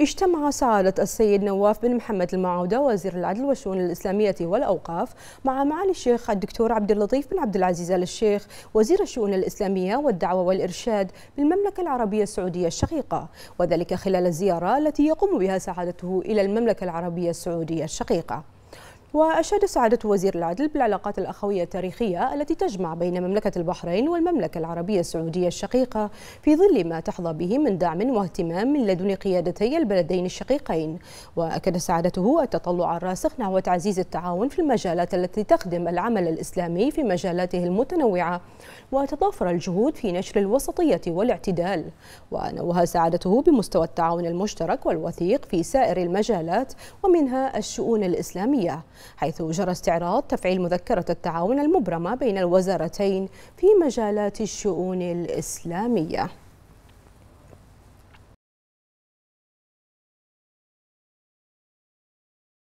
اجتمع سعادة السيد نواف بن محمد المعودة وزير العدل والشؤون الإسلامية والأوقاف مع معالي الشيخ الدكتور عبد اللطيف بن عبد العزيز آل الشيخ وزير الشؤون الإسلامية والدعوة والإرشاد بالمملكة العربية السعودية الشقيقة وذلك خلال الزيارة التي يقوم بها سعادته إلى المملكة العربية السعودية الشقيقة وأشاد سعادة وزير العدل بالعلاقات الأخوية التاريخية التي تجمع بين مملكة البحرين والمملكة العربية السعودية الشقيقة في ظل ما تحظى به من دعم واهتمام من لدن قيادتي البلدين الشقيقين وأكد سعادته التطلع الراسخ نحو تعزيز التعاون في المجالات التي تخدم العمل الإسلامي في مجالاته المتنوعة وتضافر الجهود في نشر الوسطية والاعتدال ونوه سعادته بمستوى التعاون المشترك والوثيق في سائر المجالات ومنها الشؤون الإسلامية حيث جرى استعراض تفعيل مذكرة التعاون المبرمة بين الوزارتين في مجالات الشؤون الإسلامية